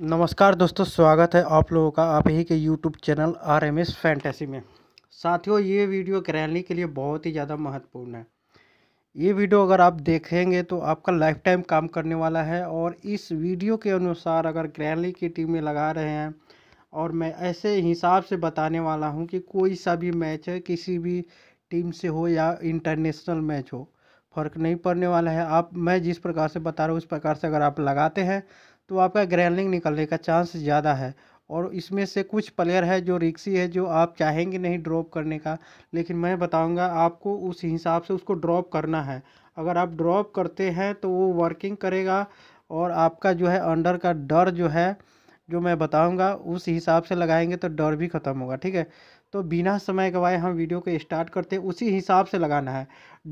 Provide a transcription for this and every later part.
नमस्कार दोस्तों स्वागत है आप लोगों का आप ही के YouTube channel R M S fantasy में साथियों ये वीडियो करैली के लिए बहुत ही ज़्यादा महत्वपूर्ण है ये वीडियो अगर आप देखेंगे तो आपका लाइफ टाइम काम करने वाला है और इस वीडियो के अनुसार अगर करैली की टीम में लगा रहे हैं और मैं ऐसे हिसाब से बताने वाला हूँ कि कोई सा भी मैच है किसी भी टीम से हो या इंटरनेशनल मैच हो फ़र्क नहीं पड़ने वाला है आप मैं जिस प्रकार से बता रहा हूँ उस प्रकार से अगर आप लगाते हैं तो आपका ग्रैंडलिंग निकलने का चांस ज़्यादा है और इसमें से कुछ प्लेयर है जो रिक्सी है जो आप चाहेंगे नहीं ड्रॉप करने का लेकिन मैं बताऊंगा आपको उस हिसाब से उसको ड्रॉप करना है अगर आप ड्रॉप करते हैं तो वो वर्किंग करेगा और आपका जो है अंडर का डर जो है जो मैं बताऊंगा उस हिसाब से लगाएंगे तो डर भी ख़त्म होगा ठीक है तो बिना समय गवाए हम वीडियो को स्टार्ट करते हैं उसी हिसाब से लगाना है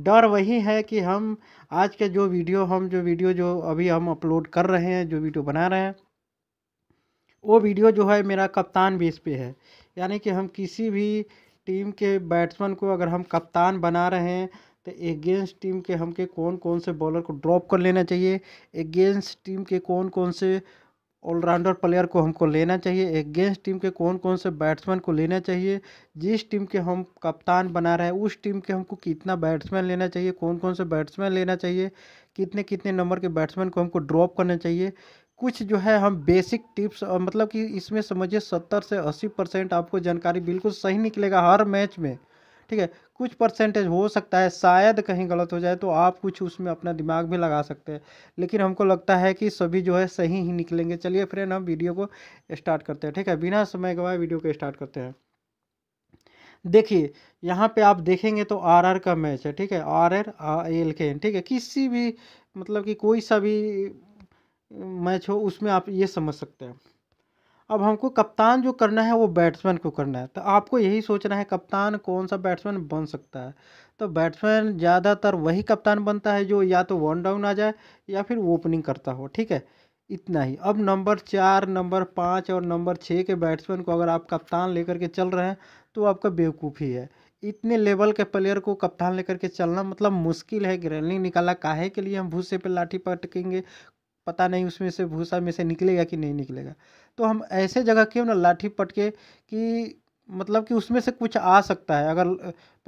डर वही है कि हम आज के जो वीडियो हम जो वीडियो जो अभी हम अपलोड कर रहे हैं जो वीडियो बना रहे हैं वो वीडियो जो है मेरा कप्तान बेस पे है यानी कि हम किसी भी टीम के बैट्समैन को अगर हम कप्तान बना रहे हैं तो एगेंस्ट टीम के हमके कौन कौन से बॉलर को ड्रॉप कर लेना चाहिए एगेंस्ट टीम के कौन कौन से ऑलराउंडर प्लेयर को हमको लेना चाहिए अगेंस्ट टीम के कौन कौन से बैट्समैन को लेना चाहिए जिस टीम के हम कप्तान बना रहे हैं उस टीम के हमको कितना बैट्समैन लेना चाहिए कौन कौन से बैट्समैन लेना चाहिए कितने कितने नंबर के बैट्समैन को हमको ड्रॉप करना चाहिए कुछ जो है हम बेसिक टिप्स मतलब कि इसमें समझिए सत्तर से अस्सी परसेंट आपको जानकारी बिल्कुल सही निकलेगा हर मैच में ठीक है कुछ परसेंटेज हो सकता है शायद कहीं गलत हो जाए तो आप कुछ उसमें अपना दिमाग भी लगा सकते हैं लेकिन हमको लगता है कि सभी जो है सही ही निकलेंगे चलिए फ्रेंड हम वीडियो को स्टार्ट करते हैं ठीक है बिना समय गवाए वीडियो को स्टार्ट करते हैं देखिए यहाँ पे आप देखेंगे तो आरआर का मैच है ठीक है आरआर एल के ठीक है किसी भी मतलब कि कोई सा भी मैच हो उसमें आप ये समझ सकते हैं अब हमको कप्तान जो करना है वो बैट्समैन को करना है तो आपको यही सोचना है कप्तान कौन सा बैट्समैन बन सकता है तो बैट्समैन ज़्यादातर वही कप्तान बनता है जो या तो वन डाउन आ जाए या फिर ओपनिंग करता हो ठीक है इतना ही अब नंबर चार नंबर पाँच और नंबर छः के बैट्समैन को अगर आप कप्तान लेकर के चल रहे हैं तो आपका बेवकूफ़ी है इतने लेवल के प्लेयर को कप्तान लेकर के चलना मतलब मुश्किल है ग्रैंडिंग निकाला काहे के लिए हम भूसे पे लाठी पटकेंगे पता नहीं उसमें से भूसा में से निकलेगा कि नहीं निकलेगा तो हम ऐसे जगह क्यों ना लाठी पटके कि मतलब कि उसमें से कुछ आ सकता है अगर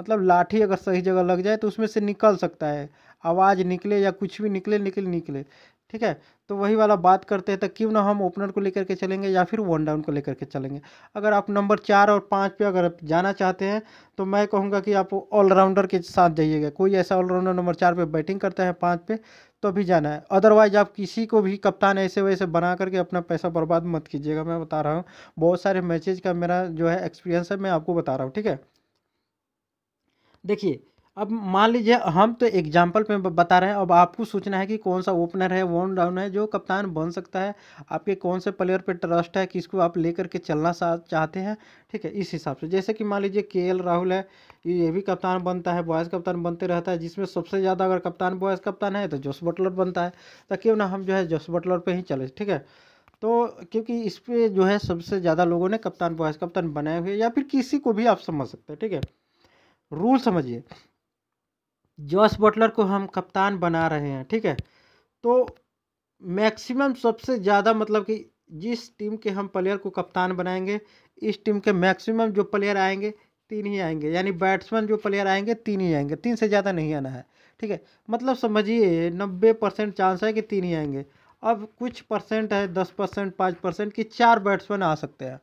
मतलब लाठी अगर सही जगह लग जाए तो उसमें से निकल सकता है आवाज़ निकले या कुछ भी निकले निकले निकले ठीक है तो वही वाला बात करते हैं तो क्यों ना हम ओपनर को लेकर के चलेंगे या फिर वन डाउन को लेकर के चलेंगे अगर आप नंबर चार और पाँच पे अगर जाना चाहते हैं तो मैं कहूँगा कि आप ऑलराउंडर के साथ जाइएगा कोई ऐसा ऑलराउंडर नंबर चार पे बैटिंग करता है पाँच पे तो भी जाना है अदरवाइज आप किसी को भी कप्तान ऐसे वैसे बना करके अपना पैसा बर्बाद मत कीजिएगा मैं बता रहा हूँ बहुत सारे मैचेज का मेरा जो है एक्सपीरियंस है मैं आपको बता रहा हूँ ठीक है देखिए अब मान लीजिए हम तो एग्जाम्पल पे बता रहे हैं अब आपको सोचना है कि कौन सा ओपनर है वन डाउन है जो कप्तान बन सकता है आपके कौन से प्लेयर पे ट्रस्ट है किसको आप लेकर के चलना चाहते हैं ठीक है इस हिसाब से जैसे कि मान लीजिए के राहुल है ये भी कप्तान बनता है बॉयज़ कप्तान बनते रहता है जिसमें सबसे ज़्यादा अगर कप्तान बॉयज़ कप्तान है तो जोश बटलर बनता है तो क्यों ना हम जो है जोश बटलर पर ही चले ठीक है तो क्योंकि इस पर जो है सबसे ज़्यादा लोगों ने कप्तान बॉयज़ कप्तान बनाए हुए या फिर किसी को भी आप समझ सकते हैं ठीक है रूल समझिए जॉस बटलर को हम कप्तान बना रहे हैं ठीक है तो मैक्सिमम सबसे ज़्यादा मतलब कि जिस टीम के हम प्लेयर को कप्तान बनाएंगे इस टीम के मैक्सिमम जो प्लेयर आएंगे तीन ही आएंगे यानी बैट्समैन जो प्लेयर आएंगे तीन ही आएंगे तीन से ज़्यादा नहीं आना है ठीक है मतलब समझिए नब्बे परसेंट चांस है कि तीन ही आएंगे अब कुछ परसेंट है दस परसेंट पाँच परसेंट कि चार बैट्समैन आ सकते हैं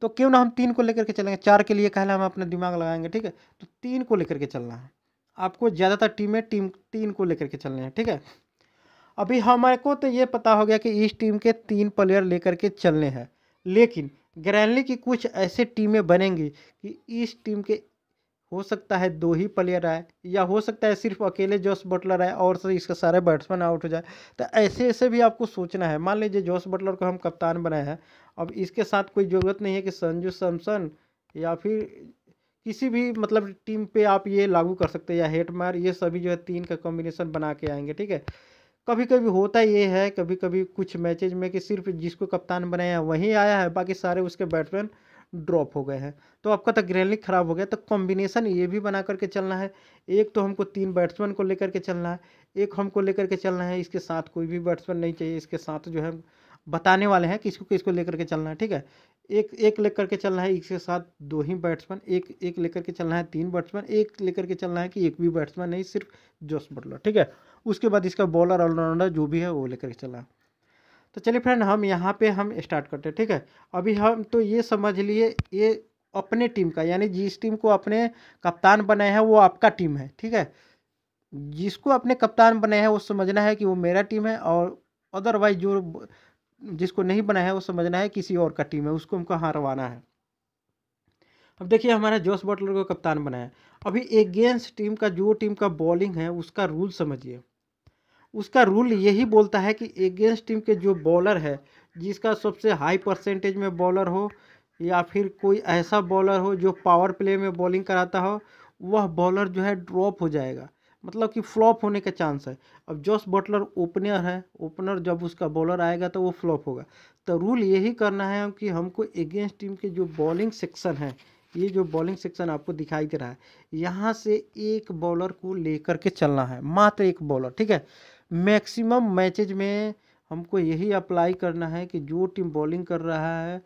तो क्यों ना हम तीन को लेकर के चलेंगे चार के लिए कहला हम अपना दिमाग लगाएंगे ठीक है तो तीन को लेकर के चलना है आपको ज़्यादातर टीमें टीम तीन को लेकर के चलने हैं ठीक है अभी हमारे को तो ये पता हो गया कि इस टीम के तीन प्लेयर लेकर के चलने हैं लेकिन ग्रैंडली की कुछ ऐसे टीमें बनेंगी कि इस टीम के हो सकता है दो ही प्लेयर आए या हो सकता है सिर्फ अकेले जॉस बटलर आए और से इसका सारे बैट्समैन आउट हो जाए तो ऐसे ऐसे भी आपको सोचना है मान लीजिए जॉस बटलर को हम कप्तान बनाए हैं अब इसके साथ कोई ज़रूरत नहीं है कि संजू सैमसन या फिर किसी भी मतलब टीम पे आप ये लागू कर सकते हैं या हेट मार ये सभी जो है तीन का कॉम्बिनेशन बना के आएंगे ठीक है कभी कभी होता ये है कभी कभी कुछ मैचेज में कि सिर्फ जिसको कप्तान बनाया वहीं आया है बाकी सारे उसके बैट्समैन ड्रॉप हो गए हैं तो आपका तक तो ग्रेलिंग खराब हो गया तो कॉम्बिनेशन ये भी बना करके चलना है एक तो हमको तीन बैट्समैन को लेकर के चलना है एक हमको लेकर के चलना है इसके साथ कोई भी बैट्समैन नहीं चाहिए इसके साथ जो है बताने वाले हैं किसको किसको लेकर के चलना है ठीक है एक एक लेकर के चलना है एक के साथ दो ही बैट्समैन एक एक लेकर के चलना है तीन बैट्समैन एक लेकर के चलना है कि एक भी बैट्समैन नहीं सिर्फ जोस बटलर ठीक है उसके बाद इसका बॉलर ऑलराउंडर जो भी है वो लेकर के चलना है तो चलिए फ्रेंड हम यहाँ पे हम स्टार्ट करते हैं ठीक है अभी हम तो ये समझ लिए ये अपने टीम का यानी जिस टीम को अपने कप्तान बनाए हैं वो आपका टीम है ठीक है जिसको अपने कप्तान बनाए हैं वो समझना है कि वो मेरा टीम है और अदरवाइज जो जिसको नहीं बना है वो समझना है किसी और का टीम है उसको उनको हारवाना है अब देखिए हमारा जोस बॉटलर को कप्तान बनाया अभी एगेंस्ट टीम का जो टीम का बॉलिंग है उसका रूल समझिए उसका रूल यही बोलता है कि एगेंस्ट टीम के जो बॉलर है जिसका सबसे हाई परसेंटेज में बॉलर हो या फिर कोई ऐसा बॉलर हो जो पावर प्ले में बॉलिंग कराता हो वह बॉलर जो है ड्रॉप हो जाएगा मतलब कि फ्लॉप होने का चांस है अब जॉस बटलर ओपनर है ओपनर जब उसका बॉलर आएगा तो वो फ्लॉप होगा तो रूल यही करना है कि हमको एगेंस्ट टीम के जो बॉलिंग सेक्शन है ये जो बॉलिंग सेक्शन आपको दिखाई दे रहा है यहाँ से एक बॉलर को लेकर के चलना है मात्र एक बॉलर ठीक है मैक्सिमम मैचेज में हमको यही अप्लाई करना है कि जो टीम बॉलिंग कर रहा है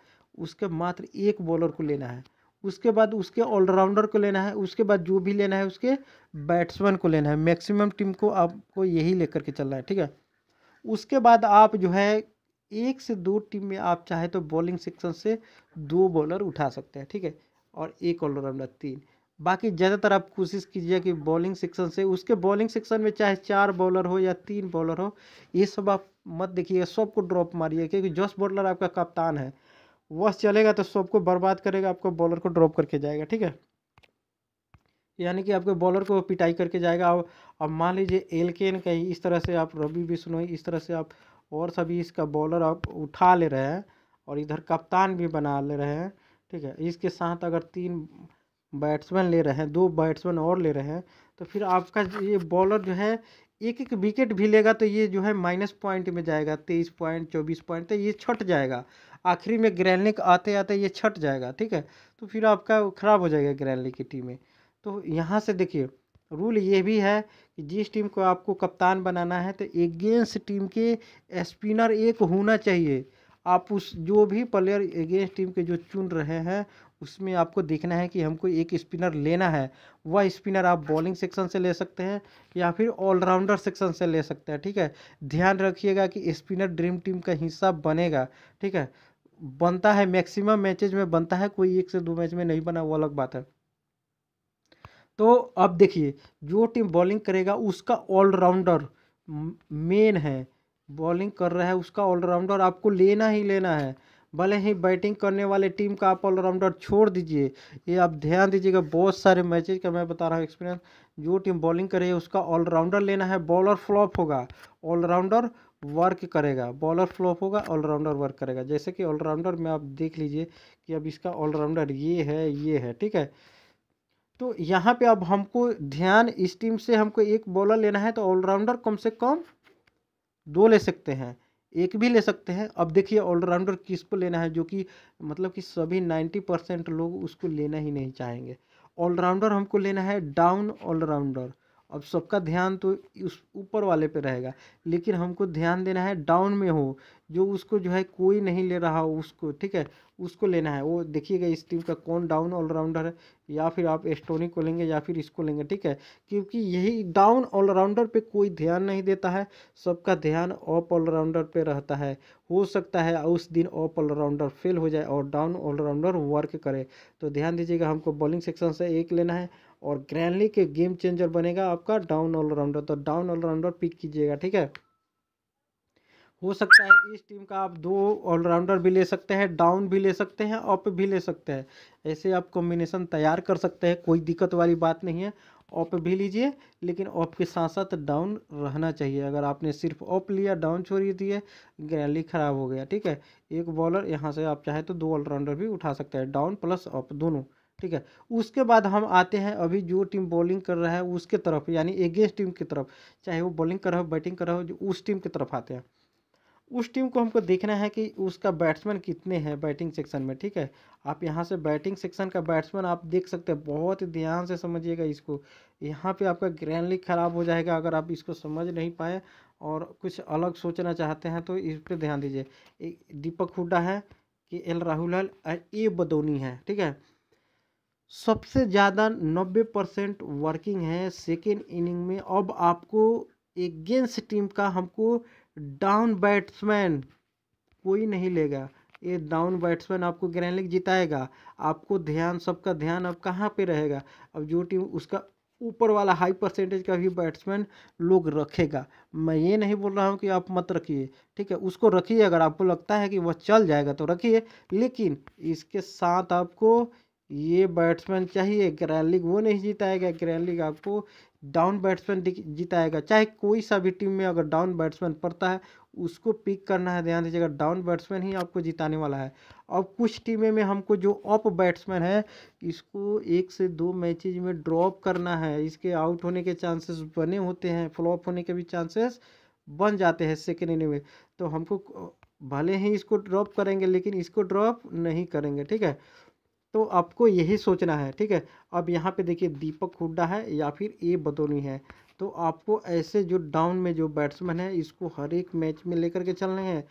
उसके मात्र एक बॉलर को लेना है उसके बाद उसके ऑलराउंडर को लेना है उसके बाद जो भी लेना है उसके बैट्समैन को लेना है मैक्सिमम टीम को आपको यही लेकर के चलना है ठीक है उसके बाद आप जो है एक से दो टीम में आप चाहे तो बॉलिंग सेक्शन से दो बॉलर उठा सकते हैं ठीक है और एक ऑलराउंडर तीन बाकी ज़्यादातर आप कोशिश कीजिए कि बॉलिंग सेक्शन से उसके बॉलिंग सेक्शन में चाहे चार बॉलर हो या तीन बॉलर हो ये सब आप मत देखिए सबको ड्रॉप मारिए क्योंकि जस बॉलर आपका कप्तान है वश चलेगा तो सबको बर्बाद करेगा आपको बॉलर को ड्रॉप करके जाएगा ठीक है यानी कि आपके बॉलर को पिटाई करके जाएगा और अब मान लीजिए एल के एन कहीं इस तरह से आप रवि बिश्नोई इस तरह से आप और सभी इसका बॉलर आप उठा ले रहे हैं और इधर कप्तान भी बना ले रहे हैं ठीक है इसके साथ अगर तीन बैट्समैन ले रहे हैं दो बैट्समैन और ले रहे हैं तो फिर आपका ये बॉलर जो है एक एक विकेट भी लेगा तो ये जो है माइनस पॉइंट में जाएगा तेईस पॉइंट चौबीस पॉइंट तो ये छट जाएगा आखिरी में ग्रैंडलिक आते आते ये छट जाएगा ठीक है तो फिर आपका ख़राब हो जाएगा ग्रैंडलिक की टीमें तो यहाँ से देखिए रूल ये भी है कि जिस टीम को आपको कप्तान बनाना है तो एगेंस्ट टीम के स्पिनर एक होना चाहिए आप उस जो भी प्लेयर एगेंस्ट टीम के जो चुन रहे हैं उसमें आपको देखना है कि हमको एक स्पिनर लेना है वह स्पिनर आप बॉलिंग सेक्शन से ले सकते हैं या फिर ऑलराउंडर सेक्शन से ले सकते हैं ठीक है ध्यान रखिएगा कि स्पिनर ड्रीम टीम का हिस्सा बनेगा ठीक है बनता है मैक्सिमम मैचेज में बनता है कोई एक से दो मैच में नहीं बना वो अलग बात है तो अब देखिए जो टीम बॉलिंग करेगा उसका ऑलराउंडर मेन है बॉलिंग कर रहा है उसका ऑलराउंडर आपको लेना ही लेना है भले ही बैटिंग करने वाले टीम का आप ऑलराउंडर छोड़ दीजिए ये आप ध्यान दीजिएगा बहुत सारे मैचेज का मैं बता रहा हूँ एक्सपीरियंस जो टीम बॉलिंग करे उसका ऑलराउंडर लेना है बॉलर फ्लॉप होगा ऑलराउंडर वर्क करेगा बॉलर फ्लॉप होगा ऑलराउंडर वर्क करेगा जैसे कि ऑलराउंडर में आप देख लीजिए कि अब इसका ऑलराउंडर ये है ये है ठीक है तो यहाँ पे अब हमको ध्यान इस टीम से हमको एक बॉलर लेना है तो ऑलराउंडर कम से कम दो ले सकते हैं एक भी ले सकते हैं अब देखिए ऑलराउंडर किसको लेना है जो कि मतलब कि सभी नाइन्टी परसेंट लोग उसको लेना ही नहीं चाहेंगे ऑलराउंडर हमको लेना है डाउन ऑलराउंडर अब सबका ध्यान तो उस ऊपर वाले पे रहेगा लेकिन हमको ध्यान देना है डाउन में हो जो उसको जो है कोई नहीं ले रहा हो उसको ठीक है उसको लेना है वो देखिएगा इस टीम का कौन डाउन ऑलराउंडर है या फिर आप एस्टोनी को लेंगे या फिर इसको लेंगे ठीक है क्योंकि यही डाउन ऑलराउंडर पे कोई ध्यान नहीं देता है सबका ध्यान ऑफ ऑलराउंडर पे रहता है हो सकता है उस दिन ऑफ ऑलराउंडर फेल हो जाए और डाउन ऑलराउंडर वर्क करे तो ध्यान दीजिएगा हमको बॉलिंग सेक्शन से एक लेना है और ग्रैंडली के गेम चेंजर बनेगा आपका डाउन ऑलराउंडर तो डाउन ऑलराउंडर पिक कीजिएगा ठीक है हो सकता है इस टीम का आप दो ऑलराउंडर भी ले सकते हैं डाउन भी ले सकते हैं अप भी ले सकते हैं ऐसे आप कॉम्बिनेशन तैयार कर सकते हैं कोई दिक्कत वाली बात नहीं है ऑप भी लीजिए लेकिन ऑप के साथ साथ डाउन रहना चाहिए अगर आपने सिर्फ ऑप लिया डाउन छोड़ दिए ग्रैली ख़राब हो गया ठीक है एक बॉलर यहाँ से आप चाहे तो दो ऑलराउंडर भी उठा सकते हैं डाउन प्लस ऑप दोनों ठीक है उसके बाद हम आते हैं अभी जो टीम बॉलिंग कर रहा है उसके तरफ यानी एगेंस्ट टीम की तरफ चाहे वो बॉलिंग कर रहा हो बैटिंग कर रहा हो उस टीम की तरफ आते हैं उस टीम को हमको देखना है कि उसका बैट्समैन कितने हैं बैटिंग सेक्शन में ठीक है आप यहाँ से बैटिंग सेक्शन का बैट्समैन आप देख सकते हैं बहुत ही ध्यान से समझिएगा इसको यहाँ पे आपका ग्रैंडली ख़राब हो जाएगा अगर आप इसको समझ नहीं पाए और कुछ अलग सोचना चाहते हैं तो इस पर ध्यान दीजिए दीपक हुडा है कि एल राहुल है ए बदोनी है ठीक है सबसे ज़्यादा नब्बे परसेंट वर्किंग है सेकेंड इनिंग में अब आपको एगेंस्ट टीम का हमको डाउन बैट्समैन कोई नहीं लेगा ये डाउन बैट्समैन आपको ग्रैंड लीग जिताएगा आपको ध्यान सबका ध्यान अब कहाँ पे रहेगा अब जो टीम उसका ऊपर वाला हाई परसेंटेज का भी बैट्समैन लोग रखेगा मैं ये नहीं बोल रहा हूँ कि आप मत रखिए ठीक है उसको रखिए अगर आपको लगता है कि वह चल जाएगा तो रखिए लेकिन इसके साथ आपको ये बैट्समैन चाहिए ग्रैंड लीग वो नहीं जीताएगा ग्रैंड लीग आपको डाउन बैट्समैन जीताएगा चाहे कोई सा भी टीम में अगर डाउन बैट्समैन पड़ता है उसको पिक करना है ध्यान दीजिएगा डाउन बैट्समैन ही आपको जिताने वाला है अब कुछ टीमें में हमको जो अप बैट्समैन है इसको एक से दो मैचेज में ड्रॉप करना है इसके आउट होने के चांसेस बने होते हैं फ्लॉप होने के भी चांसेस बन जाते हैं सेकेंड इनिंग में तो हमको भले ही इसको ड्रॉप करेंगे लेकिन इसको ड्रॉप नहीं करेंगे ठीक है तो आपको यही सोचना है ठीक है अब यहाँ पे देखिए दीपक हुड्डा है या फिर ए बदोनी है तो आपको ऐसे जो डाउन में जो बैट्समैन है इसको हर एक मैच में लेकर के चलने हैं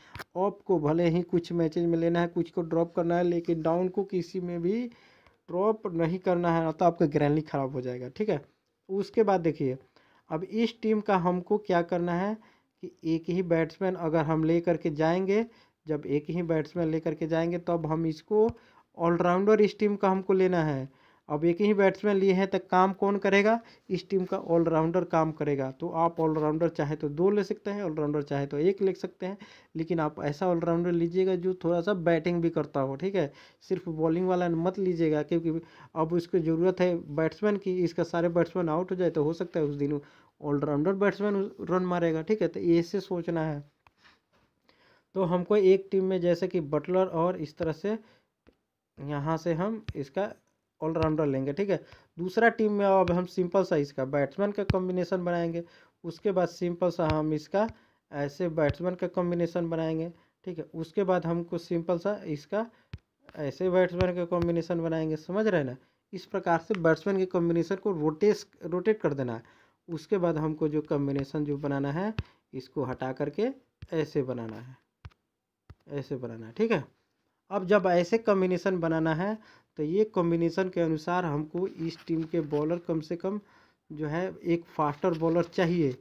आपको भले ही कुछ मैचेज में लेना है कुछ को ड्रॉप करना है लेकिन डाउन को किसी में भी ड्रॉप नहीं करना है ना तो आपका ग्रैंडली ख़राब हो जाएगा ठीक है उसके बाद देखिए अब इस टीम का हमको क्या करना है कि एक ही बैट्समैन अगर हम ले करके जाएंगे जब एक ही बैट्समैन ले करके जाएंगे तब हम इसको ऑलराउंडर इस टीम का हमको लेना है अब एक ही बैट्समैन लिए हैं तो काम कौन करेगा इस टीम का ऑलराउंडर काम करेगा तो आप ऑलराउंडर चाहे तो दो ले सकते हैं ऑलराउंडर चाहे तो एक ले सकते हैं लेकिन आप ऐसा ऑलराउंडर लीजिएगा जो थोड़ा सा बैटिंग भी करता हो ठीक है सिर्फ बॉलिंग वाला मत लीजिएगा क्योंकि अब उसको ज़रूरत है बैट्समैन की इसका सारे बैट्समैन आउट हो जाए तो हो सकता है उस दिन ऑलराउंडर बैट्समैन रन मारेगा ठीक है तो ऐसे सोचना है तो हमको एक टीम में जैसे कि बटलर और इस तरह से यहाँ से हम इसका ऑलराउंडर लेंगे ठीक है दूसरा टीम में अब हम सिंपल सा इसका बैट्समैन का कॉम्बिनेशन बनाएंगे उसके बाद सिंपल सा हम इसका ऐसे बैट्समैन का कॉम्बिनेशन बनाएंगे ठीक है उसके बाद हमको सिंपल सा इसका ऐसे बैट्समैन का कॉम्बिनेशन बनाएंगे समझ रहे ना इस प्रकार से बैट्समैन के कॉम्बिनेशन को रोटेस रोटेट कर देना है उसके बाद हमको जो कॉम्बिनेशन जो बनाना है इसको हटा करके ऐसे बनाना है ऐसे बनाना है ठीक है अब जब ऐसे कम्बिनेशन बनाना है तो ये कॉम्बिनेशन के अनुसार हमको इस टीम के बॉलर कम से कम जो है एक फास्टर बॉलर चाहिए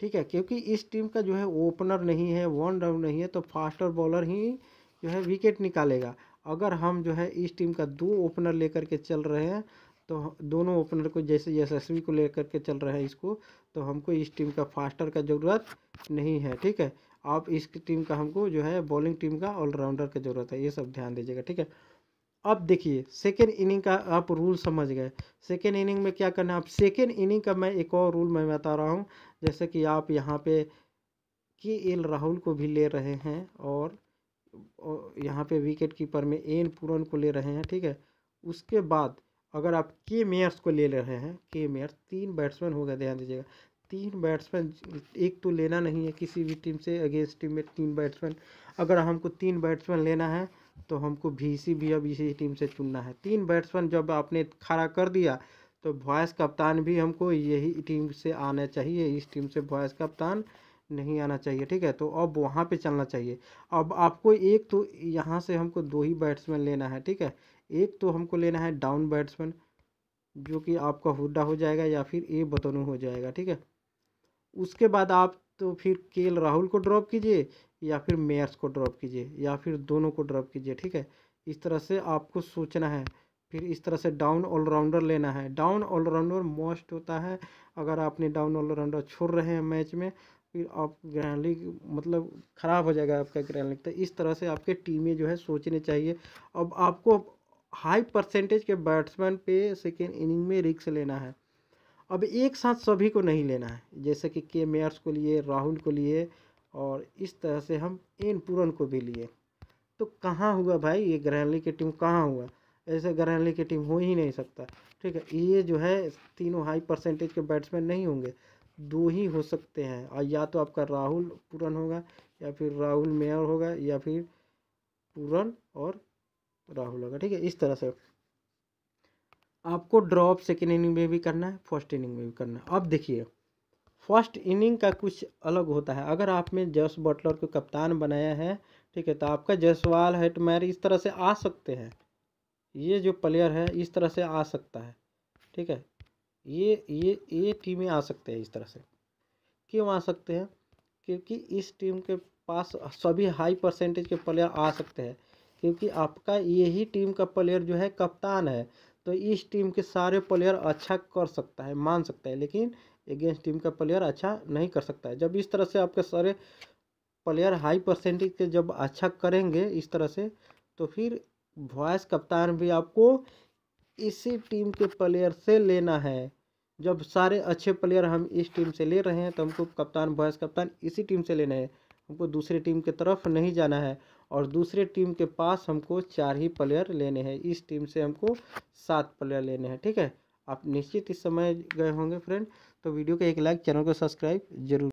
ठीक है क्योंकि इस टीम का जो है ओपनर नहीं है वन राउंड नहीं है तो फास्टर बॉलर ही जो है विकेट निकालेगा अगर हम जो है इस टीम का दो ओपनर लेकर के चल रहे हैं तो दोनों ओपनर को जैसे यशस्वी को लेकर के चल रहे हैं इसको तो हमको इस टीम का फास्टर का ज़रूरत नहीं है ठीक है आप इस टीम का हमको जो है बॉलिंग टीम का ऑलराउंडर की ज़रूरत है ये सब ध्यान दीजिएगा ठीक है अब देखिए सेकेंड इनिंग का आप रूल समझ गए सेकेंड इनिंग में क्या करना है आप सेकेंड इनिंग का मैं एक और रूल मैं बता रहा हूँ जैसे कि आप यहाँ पे के एल राहुल को भी ले रहे हैं और यहाँ पे विकेट कीपर में एन पूरन को ले रहे हैं ठीक है उसके बाद अगर आप के मेयर्स को ले रहे हैं के मेयर्स तीन बैट्समैन हो गए ध्यान दीजिएगा तीन बैट्समैन एक तो लेना नहीं है किसी भी टीम से अगेंस्ट टीम में तीन बैट्समैन अगर हमको तीन बैट्समैन लेना है तो हमको इसी भी अब इसी टीम से चुनना है तीन बैट्समैन जब आपने खड़ा कर दिया तो वॉयस कप्तान भी हमको यही टीम से आना चाहिए इस टीम से वॉयस कप्तान नहीं आना चाहिए ठीक है तो अब वहाँ पे चलना चाहिए अब आपको एक तो यहाँ से हमको दो ही बैट्समैन लेना है ठीक है एक तो हमको लेना है डाउन बैट्समैन जो कि आपका हुड्डा हो जाएगा या फिर ए बतनू हो जाएगा ठीक है उसके बाद आप तो फिर के राहुल को ड्रॉप कीजिए या फिर मेयर्स को ड्रॉप कीजिए या फिर दोनों को ड्रॉप कीजिए ठीक है इस तरह से आपको सोचना है फिर इस तरह से डाउन ऑलराउंडर लेना है डाउन ऑलराउंडर मोस्ट होता है अगर आपने डाउन ऑलराउंडर छोड़ रहे हैं मैच में फिर आप ग्रैंड लीग मतलब ख़राब हो जाएगा आपका ग्रैंड लीग तो इस तरह से आपके टीमें जो है सोचनी चाहिए अब आपको हाई परसेंटेज के बैट्समैन पे सेकेंड इनिंग में रिक्स लेना है अब एक साथ सभी को नहीं लेना है जैसे कि के मेयर्स को लिए राहुल को लिए और इस तरह से हम एन पूरन को भी लिए तो कहाँ हुआ भाई ये ग्रहणली की टीम कहाँ हुआ ऐसे ग्रहणली की टीम हो ही नहीं सकता ठीक है ये जो है तीनों हाई परसेंटेज के बैट्समैन नहीं होंगे दो ही हो सकते हैं और या तो आपका राहुल पूरन होगा या फिर राहुल मेयर होगा या फिर पूरन और राहुल होगा ठीक है इस तरह से आपको ड्रॉप सेकेंड इनिंग में भी करना है फर्स्ट इनिंग में भी करना है अब देखिए फर्स्ट इनिंग का कुछ अलग होता है अगर आपने जस बटलर को कप्तान बनाया है ठीक है तो आपका जसवाल हेटमैर इस तरह से आ सकते हैं ये जो प्लेयर है इस तरह से आ सकता है ठीक है ये ये ये टीमें आ सकते हैं इस तरह से क्यों आ सकते हैं क्योंकि इस टीम के पास सभी हाई परसेंटेज के प्लेयर आ सकते हैं क्योंकि आपका यही टीम का प्लेयर जो है कप्तान है तो इस टीम के सारे प्लेयर अच्छा कर सकता है मान सकता है लेकिन अगेंस्ट टीम का प्लेयर अच्छा नहीं कर सकता है जब इस तरह से आपके सारे प्लेयर हाई परसेंटेज के जब अच्छा करेंगे इस तरह से तो फिर वॉइस कप्तान भी आपको इसी टीम के प्लेयर से लेना है जब सारे अच्छे प्लेयर हम इस टीम से ले रहे हैं तो हमको कप्तान वॉइस कप्तान इसी टीम से लेना है हमको दूसरी टीम के तरफ नहीं जाना है और दूसरे टीम के पास हमको चार ही प्लेयर लेने हैं इस टीम से हमको सात प्लेयर लेने हैं ठीक है आप निश्चित इस समय गए होंगे फ्रेंड तो वीडियो को एक लाइक चैनल को सब्सक्राइब जरूर